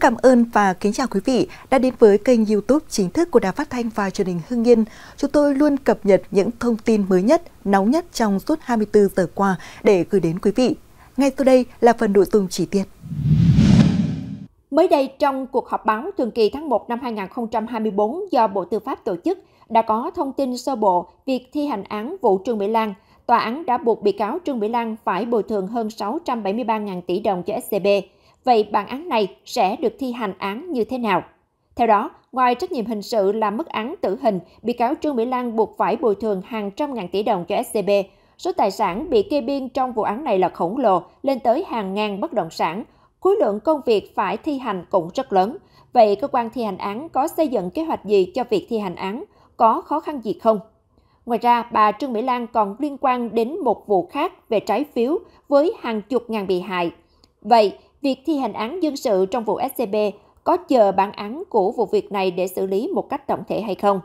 cảm ơn và kính chào quý vị đã đến với kênh YouTube chính thức của Đài Phát thanh và Truyền hình Hưng Yên. Chúng tôi luôn cập nhật những thông tin mới nhất, nóng nhất trong suốt 24 giờ qua để gửi đến quý vị. Ngay sau đây là phần nội dung chi tiết. Mới đây trong cuộc họp báo thường kỳ tháng 1 năm 2024 do Bộ Tư pháp tổ chức đã có thông tin sơ bộ việc thi hành án vụ Trương Mỹ Lan. Tòa án đã buộc bị cáo Trương Mỹ Lan phải bồi thường hơn 673.000 tỷ đồng cho SCB Vậy bản án này sẽ được thi hành án như thế nào? Theo đó, ngoài trách nhiệm hình sự là mức án tử hình, bị cáo Trương Mỹ Lan buộc phải bồi thường hàng trăm ngàn tỷ đồng cho SCB. Số tài sản bị kê biên trong vụ án này là khổng lồ, lên tới hàng ngàn bất động sản. Khối lượng công việc phải thi hành cũng rất lớn. Vậy cơ quan thi hành án có xây dựng kế hoạch gì cho việc thi hành án? Có khó khăn gì không? Ngoài ra, bà Trương Mỹ Lan còn liên quan đến một vụ khác về trái phiếu với hàng chục ngàn bị hại. Vậy, việc thi hành án dân sự trong vụ SCB có chờ bản án của vụ việc này để xử lý một cách tổng thể hay không?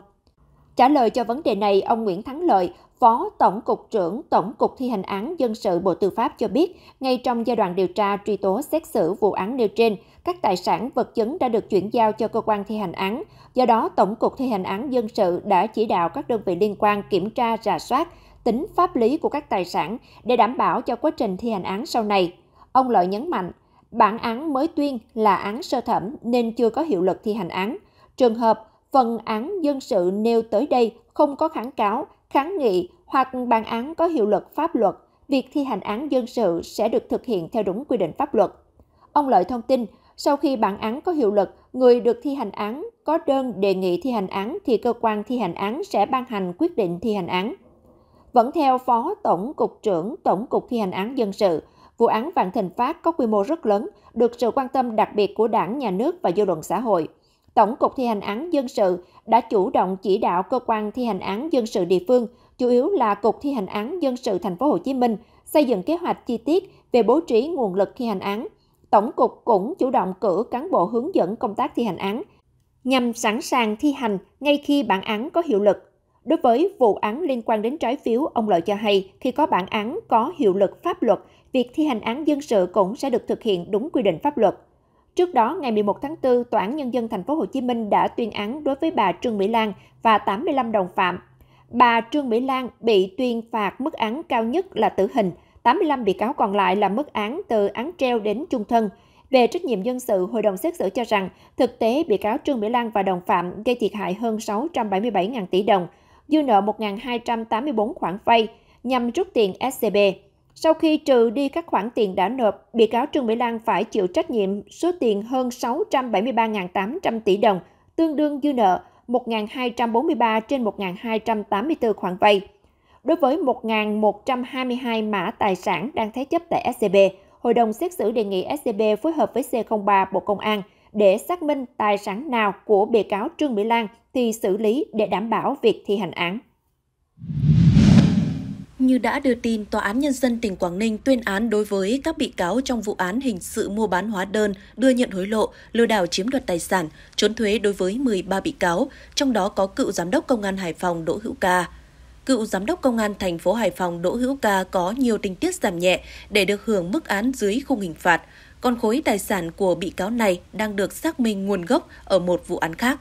Trả lời cho vấn đề này, ông Nguyễn Thắng Lợi, Phó Tổng cục trưởng Tổng cục thi hành án dân sự Bộ Tư pháp cho biết, ngay trong giai đoạn điều tra truy tố xét xử vụ án nêu trên, các tài sản vật chứng đã được chuyển giao cho cơ quan thi hành án. Do đó, Tổng cục thi hành án dân sự đã chỉ đạo các đơn vị liên quan kiểm tra, rà soát, tính pháp lý của các tài sản để đảm bảo cho quá trình thi hành án sau này. Ông Lợi nhấn mạnh, bản án mới tuyên là án sơ thẩm nên chưa có hiệu lực thi hành án. Trường hợp phần án dân sự nêu tới đây không có kháng cáo, kháng nghị hoặc bản án có hiệu lực pháp luật, việc thi hành án dân sự sẽ được thực hiện theo đúng quy định pháp luật. Ông Lợi thông tin, sau khi bản án có hiệu lực, người được thi hành án có đơn đề nghị thi hành án thì cơ quan thi hành án sẽ ban hành quyết định thi hành án. Vẫn theo Phó Tổng cục trưởng Tổng cục thi hành án dân sự, vụ án Vạn Thịnh Phát có quy mô rất lớn, được sự quan tâm đặc biệt của đảng, nhà nước và dư luận xã hội. Tổng cục thi hành án dân sự đã chủ động chỉ đạo cơ quan thi hành án dân sự địa phương, chủ yếu là Cục thi hành án dân sự thành phố Hồ Chí Minh, xây dựng kế hoạch chi tiết về bố trí nguồn lực thi hành án. Tổng cục cũng chủ động cử cán bộ hướng dẫn công tác thi hành án nhằm sẵn sàng thi hành ngay khi bản án có hiệu lực Đối với vụ án liên quan đến trái phiếu, ông Lợi cho hay khi có bản án có hiệu lực pháp luật, việc thi hành án dân sự cũng sẽ được thực hiện đúng quy định pháp luật. Trước đó, ngày 11 tháng 4, Tòa án Nhân dân Thành phố Hồ Chí Minh đã tuyên án đối với bà Trương Mỹ Lan và 85 đồng phạm. Bà Trương Mỹ Lan bị tuyên phạt mức án cao nhất là tử hình, 85 bị cáo còn lại là mức án từ án treo đến trung thân. Về trách nhiệm dân sự, hội đồng xét xử cho rằng thực tế bị cáo Trương Mỹ Lan và đồng phạm gây thiệt hại hơn 677.000 tỷ đồng, dư nợ 1.284 khoản vay nhằm rút tiền SCB. Sau khi trừ đi các khoản tiền đã nộp, bị cáo Trương Mỹ Lan phải chịu trách nhiệm số tiền hơn 673.800 tỷ đồng, tương đương dư nợ 1.243 trên 1.284 khoản vay. Đối với 1.122 mã tài sản đang thế chấp tại SCB, Hội đồng xét xử đề nghị SCB phối hợp với C03 Bộ Công an – để xác minh tài sản nào của bị cáo Trương Mỹ Lan thì xử lý để đảm bảo việc thi hành án. Như đã đưa tin, Tòa án Nhân dân tỉnh Quảng Ninh tuyên án đối với các bị cáo trong vụ án hình sự mua bán hóa đơn, đưa nhận hối lộ, lừa đảo chiếm đoạt tài sản, trốn thuế đối với 13 bị cáo, trong đó có cựu giám đốc công an Hải Phòng Đỗ Hữu Ca. Cựu giám đốc công an thành phố Hải Phòng Đỗ Hữu Ca có nhiều tình tiết giảm nhẹ để được hưởng mức án dưới khung hình phạt – còn khối tài sản của bị cáo này đang được xác minh nguồn gốc ở một vụ án khác.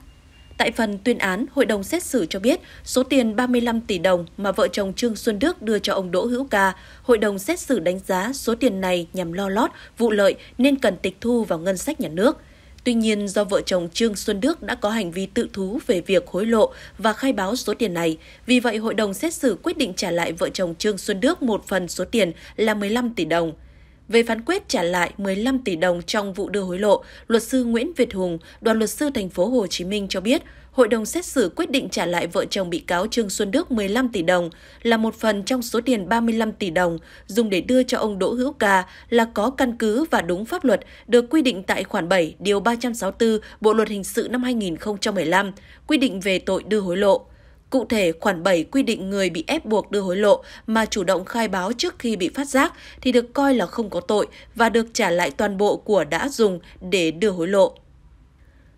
Tại phần tuyên án, hội đồng xét xử cho biết số tiền 35 tỷ đồng mà vợ chồng Trương Xuân Đức đưa cho ông Đỗ Hữu Ca, hội đồng xét xử đánh giá số tiền này nhằm lo lót, vụ lợi nên cần tịch thu vào ngân sách nhà nước. Tuy nhiên, do vợ chồng Trương Xuân Đức đã có hành vi tự thú về việc hối lộ và khai báo số tiền này, vì vậy hội đồng xét xử quyết định trả lại vợ chồng Trương Xuân Đức một phần số tiền là 15 tỷ đồng – về phán quyết trả lại 15 tỷ đồng trong vụ đưa hối lộ, luật sư Nguyễn Việt Hùng, đoàn luật sư thành phố Hồ Chí Minh cho biết, hội đồng xét xử quyết định trả lại vợ chồng bị cáo Trương Xuân Đức 15 tỷ đồng là một phần trong số tiền 35 tỷ đồng dùng để đưa cho ông Đỗ Hữu Ca là có căn cứ và đúng pháp luật được quy định tại khoản 7 điều 364 Bộ luật hình sự năm 2015, quy định về tội đưa hối lộ. Cụ thể, khoản 7 quy định người bị ép buộc đưa hối lộ mà chủ động khai báo trước khi bị phát giác thì được coi là không có tội và được trả lại toàn bộ của đã dùng để đưa hối lộ.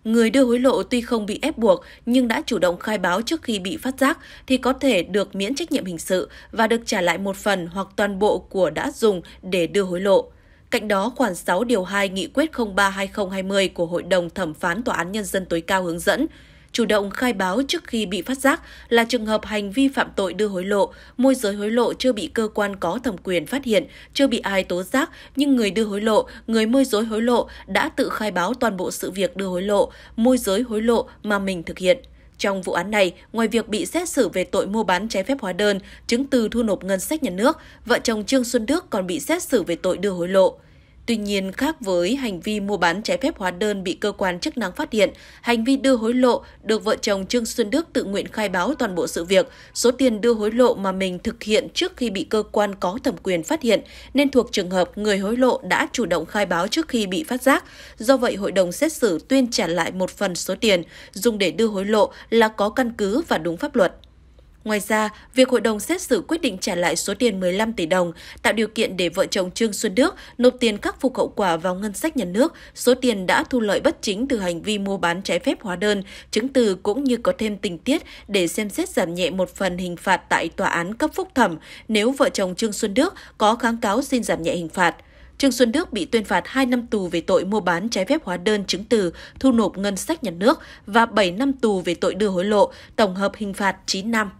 Người đưa hối lộ tuy không bị ép buộc nhưng đã chủ động khai báo trước khi bị phát giác thì có thể được miễn trách nhiệm hình sự và được trả lại một phần hoặc toàn bộ của đã dùng để đưa hối lộ. Cạnh đó, khoản 6 điều 2 Nghị quyết 03-2020 của Hội đồng Thẩm phán Tòa án Nhân dân tối cao hướng dẫn, chủ động khai báo trước khi bị phát giác là trường hợp hành vi phạm tội đưa hối lộ, môi giới hối lộ chưa bị cơ quan có thẩm quyền phát hiện, chưa bị ai tố giác, nhưng người đưa hối lộ, người môi giới hối lộ đã tự khai báo toàn bộ sự việc đưa hối lộ, môi giới hối lộ mà mình thực hiện. Trong vụ án này, ngoài việc bị xét xử về tội mua bán trái phép hóa đơn, chứng từ thu nộp ngân sách nhà nước, vợ chồng Trương Xuân Đức còn bị xét xử về tội đưa hối lộ. Tuy nhiên, khác với hành vi mua bán trái phép hóa đơn bị cơ quan chức năng phát hiện, hành vi đưa hối lộ được vợ chồng Trương Xuân Đức tự nguyện khai báo toàn bộ sự việc. Số tiền đưa hối lộ mà mình thực hiện trước khi bị cơ quan có thẩm quyền phát hiện nên thuộc trường hợp người hối lộ đã chủ động khai báo trước khi bị phát giác. Do vậy, hội đồng xét xử tuyên trả lại một phần số tiền dùng để đưa hối lộ là có căn cứ và đúng pháp luật. Ngoài ra, việc hội đồng xét xử quyết định trả lại số tiền 15 tỷ đồng tạo điều kiện để vợ chồng Trương Xuân Đức nộp tiền khắc phục hậu quả vào ngân sách nhà nước, số tiền đã thu lợi bất chính từ hành vi mua bán trái phép hóa đơn, chứng từ cũng như có thêm tình tiết để xem xét giảm nhẹ một phần hình phạt tại tòa án cấp phúc thẩm nếu vợ chồng Trương Xuân Đức có kháng cáo xin giảm nhẹ hình phạt. Trương Xuân Đức bị tuyên phạt 2 năm tù về tội mua bán trái phép hóa đơn chứng từ thu nộp ngân sách nhà nước và 7 năm tù về tội đưa hối lộ, tổng hợp hình phạt 9 năm.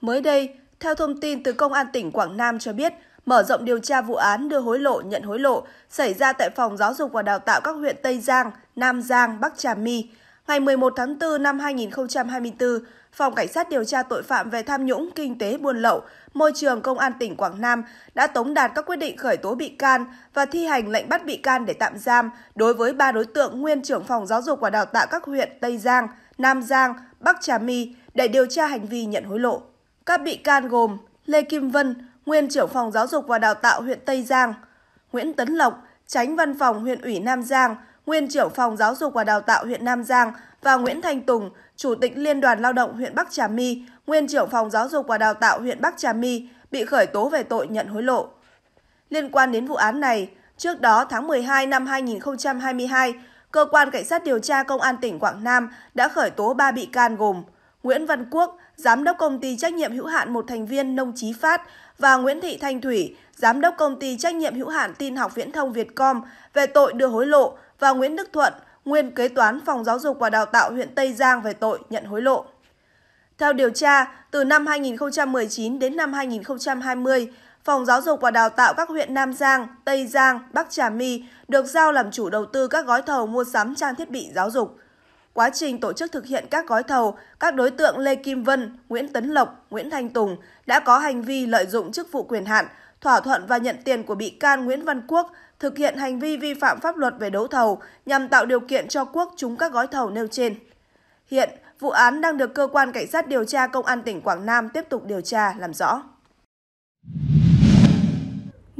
Mới đây, theo thông tin từ Công an tỉnh Quảng Nam cho biết, mở rộng điều tra vụ án đưa hối lộ, nhận hối lộ xảy ra tại Phòng Giáo dục và Đào tạo các huyện Tây Giang, Nam Giang, Bắc Trà My. Ngày 11 tháng 4 năm 2024, Phòng Cảnh sát điều tra tội phạm về tham nhũng, kinh tế, buôn lậu, môi trường Công an tỉnh Quảng Nam đã tống đạt các quyết định khởi tố bị can và thi hành lệnh bắt bị can để tạm giam đối với ba đối tượng nguyên trưởng Phòng Giáo dục và Đào tạo các huyện Tây Giang, Nam Giang, Bắc Trà My để điều tra hành vi nhận hối lộ. Các bị can gồm Lê Kim Vân, nguyên trưởng phòng giáo dục và đào tạo huyện Tây Giang, Nguyễn Tấn Lộc, tránh văn phòng huyện ủy Nam Giang, nguyên trưởng phòng giáo dục và đào tạo huyện Nam Giang và Nguyễn Thanh Tùng, chủ tịch Liên đoàn Lao động huyện Bắc Trà My, nguyên trưởng phòng giáo dục và đào tạo huyện Bắc Trà My bị khởi tố về tội nhận hối lộ. Liên quan đến vụ án này, trước đó tháng 12 năm 2022, cơ quan cảnh sát điều tra công an tỉnh Quảng Nam đã khởi tố 3 bị can gồm Nguyễn Văn Quốc, giám đốc công ty trách nhiệm hữu hạn một thành viên Nông Chí Phát và Nguyễn Thị Thanh Thủy, giám đốc công ty trách nhiệm hữu hạn Tin học Viễn thông Vietcom về tội đưa hối lộ và Nguyễn Đức Thuận, nguyên kế toán phòng giáo dục và đào tạo huyện Tây Giang về tội nhận hối lộ. Theo điều tra, từ năm 2019 đến năm 2020, Phòng Giáo dục và Đào tạo các huyện Nam Giang, Tây Giang, Bắc Trà My được giao làm chủ đầu tư các gói thầu mua sắm trang thiết bị giáo dục. Quá trình tổ chức thực hiện các gói thầu, các đối tượng Lê Kim Vân, Nguyễn Tấn Lộc, Nguyễn Thanh Tùng đã có hành vi lợi dụng chức vụ quyền hạn, thỏa thuận và nhận tiền của bị can Nguyễn Văn Quốc thực hiện hành vi vi phạm pháp luật về đấu thầu nhằm tạo điều kiện cho Quốc trúng các gói thầu nêu trên. Hiện, vụ án đang được cơ quan cảnh sát điều tra công an tỉnh Quảng Nam tiếp tục điều tra làm rõ.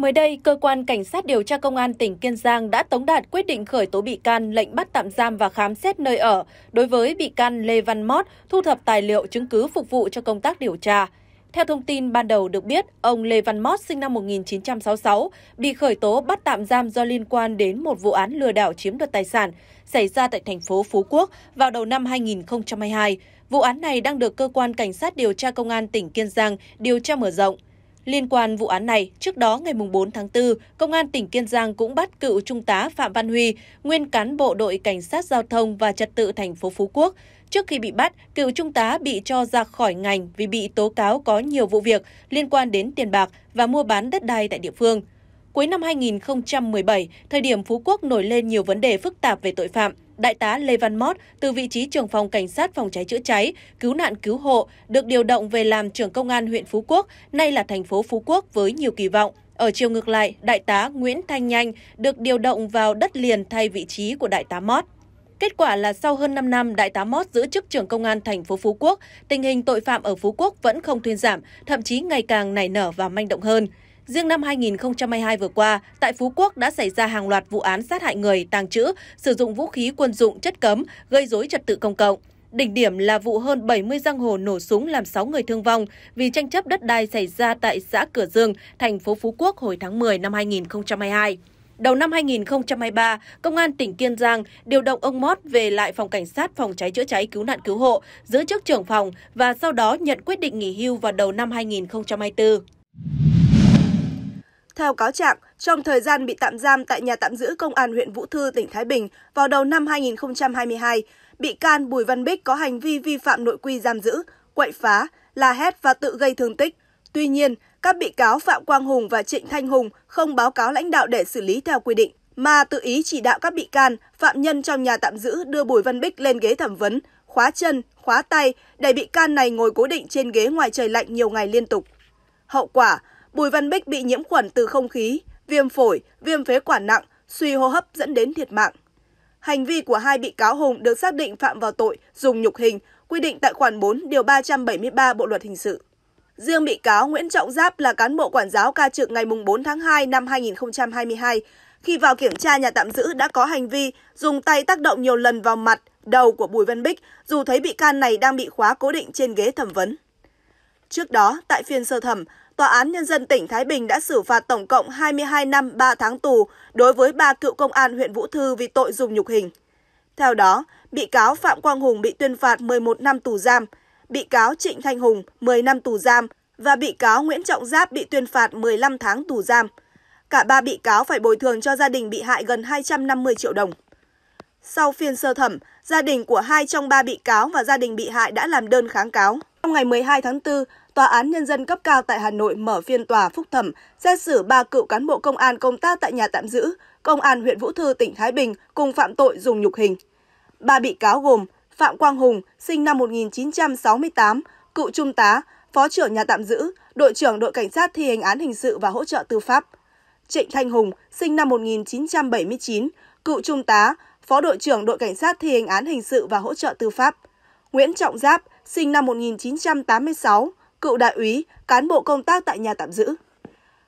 Mới đây, cơ quan cảnh sát điều tra công an tỉnh Kiên Giang đã tống đạt quyết định khởi tố bị can, lệnh bắt tạm giam và khám xét nơi ở đối với bị can Lê Văn Mót, thu thập tài liệu chứng cứ phục vụ cho công tác điều tra. Theo thông tin ban đầu được biết, ông Lê Văn Mót sinh năm 1966 bị khởi tố bắt tạm giam do liên quan đến một vụ án lừa đảo chiếm đoạt tài sản xảy ra tại thành phố Phú Quốc vào đầu năm 2022. Vụ án này đang được cơ quan cảnh sát điều tra công an tỉnh Kiên Giang điều tra mở rộng. Liên quan vụ án này, trước đó ngày 4 tháng 4, Công an tỉnh Kiên Giang cũng bắt cựu Trung tá Phạm Văn Huy, nguyên cán bộ đội Cảnh sát Giao thông và Trật tự thành phố Phú Quốc. Trước khi bị bắt, cựu Trung tá bị cho ra khỏi ngành vì bị tố cáo có nhiều vụ việc liên quan đến tiền bạc và mua bán đất đai tại địa phương. Cuối năm 2017, thời điểm Phú Quốc nổi lên nhiều vấn đề phức tạp về tội phạm, Đại tá Lê Văn Mót từ vị trí trưởng phòng cảnh sát phòng cháy chữa cháy, cứu nạn cứu hộ được điều động về làm trưởng công an huyện Phú Quốc, nay là thành phố Phú Quốc với nhiều kỳ vọng. Ở chiều ngược lại, đại tá Nguyễn Thanh Nhanh được điều động vào đất liền thay vị trí của đại tá Mót. Kết quả là sau hơn 5 năm, Đại tá Mót giữ chức trưởng công an thành phố Phú Quốc, tình hình tội phạm ở Phú Quốc vẫn không thuyên giảm, thậm chí ngày càng nảy nở và manh động hơn. Riêng năm 2022 vừa qua, tại Phú Quốc đã xảy ra hàng loạt vụ án sát hại người, tàng trữ, sử dụng vũ khí quân dụng chất cấm, gây dối trật tự công cộng. Đỉnh điểm là vụ hơn 70 giang hồ nổ súng làm 6 người thương vong vì tranh chấp đất đai xảy ra tại xã Cửa Dương, thành phố Phú Quốc hồi tháng 10 năm 2022. Đầu năm 2023, Công an tỉnh Kiên Giang điều động ông Mót về lại phòng cảnh sát phòng cháy chữa cháy cứu nạn cứu hộ, giữ chức trưởng phòng và sau đó nhận quyết định nghỉ hưu vào đầu năm 2024. Theo cáo trạng, trong thời gian bị tạm giam tại nhà tạm giữ Công an huyện Vũ Thư, tỉnh Thái Bình vào đầu năm 2022, bị can Bùi Văn Bích có hành vi vi phạm nội quy giam giữ, quậy phá, la hét và tự gây thương tích. Tuy nhiên, các bị cáo Phạm Quang Hùng và Trịnh Thanh Hùng không báo cáo lãnh đạo để xử lý theo quy định, mà tự ý chỉ đạo các bị can, phạm nhân trong nhà tạm giữ đưa Bùi Văn Bích lên ghế thẩm vấn, khóa chân, khóa tay để bị can này ngồi cố định trên ghế ngoài trời lạnh nhiều ngày liên tục. Hậu quả, Bùi Văn Bích bị nhiễm khuẩn từ không khí, viêm phổi, viêm phế quản nặng, suy hô hấp dẫn đến thiệt mạng. Hành vi của hai bị cáo Hùng được xác định phạm vào tội dùng nhục hình, quy định tại khoản 4 điều 373 Bộ luật hình sự. Riêng bị cáo Nguyễn Trọng Giáp là cán bộ quản giáo ca trực ngày 4 tháng 2 năm 2022. Khi vào kiểm tra nhà tạm giữ đã có hành vi dùng tay tác động nhiều lần vào mặt, đầu của Bùi Văn Bích dù thấy bị can này đang bị khóa cố định trên ghế thẩm vấn. Trước đó, tại phiên sơ thẩm, Tòa án Nhân dân tỉnh Thái Bình đã xử phạt tổng cộng 22 năm 3 tháng tù đối với ba cựu công an huyện Vũ Thư vì tội dùng nhục hình. Theo đó, bị cáo Phạm Quang Hùng bị tuyên phạt 11 năm tù giam, bị cáo Trịnh Thanh Hùng 10 năm tù giam và bị cáo Nguyễn Trọng Giáp bị tuyên phạt 15 tháng tù giam. Cả ba bị cáo phải bồi thường cho gia đình bị hại gần 250 triệu đồng. Sau phiên sơ thẩm, gia đình của hai trong ba bị cáo và gia đình bị hại đã làm đơn kháng cáo. Trong ngày 12 tháng 4, Tòa án Nhân dân cấp cao tại Hà Nội mở phiên tòa phúc thẩm xét xử ba cựu cán bộ công an công tác tại nhà tạm giữ, công an huyện Vũ Thư, tỉnh Thái Bình cùng phạm tội dùng nhục hình. Ba bị cáo gồm Phạm Quang Hùng, sinh năm 1968, cựu trung tá, phó trưởng nhà tạm giữ, đội trưởng đội cảnh sát thi hành án hình sự và hỗ trợ tư pháp. Trịnh Thanh Hùng, sinh năm 1979, cựu trung tá, phó đội trưởng đội cảnh sát thi hành án hình sự và hỗ trợ tư pháp. Nguyễn Trọng Giáp, sinh năm 1986, cựu đại úy, cán bộ công tác tại nhà tạm giữ.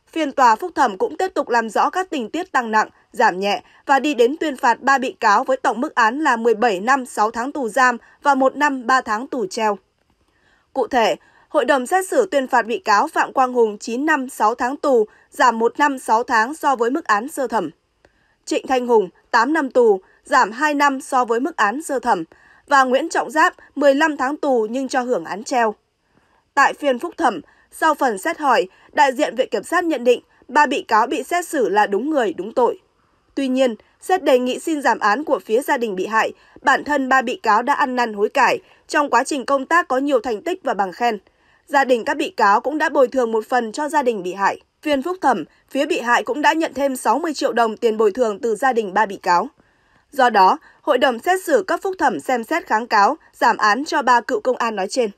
Phiên tòa phúc thẩm cũng tiếp tục làm rõ các tình tiết tăng nặng, giảm nhẹ và đi đến tuyên phạt 3 bị cáo với tổng mức án là 17 năm 6 tháng tù giam và 1 năm 3 tháng tù treo. Cụ thể, hội đồng xét xử tuyên phạt bị cáo Phạm Quang Hùng 9 năm 6 tháng tù, giảm 1 năm 6 tháng so với mức án sơ thẩm. Trịnh Thanh Hùng 8 năm tù, giảm 2 năm so với mức án sơ thẩm và Nguyễn Trọng Giáp 15 tháng tù nhưng cho hưởng án treo. Tại phiên phúc thẩm, sau phần xét hỏi, đại diện Viện Kiểm sát nhận định ba bị cáo bị xét xử là đúng người, đúng tội. Tuy nhiên, xét đề nghị xin giảm án của phía gia đình bị hại, bản thân ba bị cáo đã ăn năn hối cải, trong quá trình công tác có nhiều thành tích và bằng khen. Gia đình các bị cáo cũng đã bồi thường một phần cho gia đình bị hại. Phiên phúc thẩm, phía bị hại cũng đã nhận thêm 60 triệu đồng tiền bồi thường từ gia đình ba bị cáo. Do đó, hội đồng xét xử cấp phúc thẩm xem xét kháng cáo, giảm án cho ba cựu công an nói trên.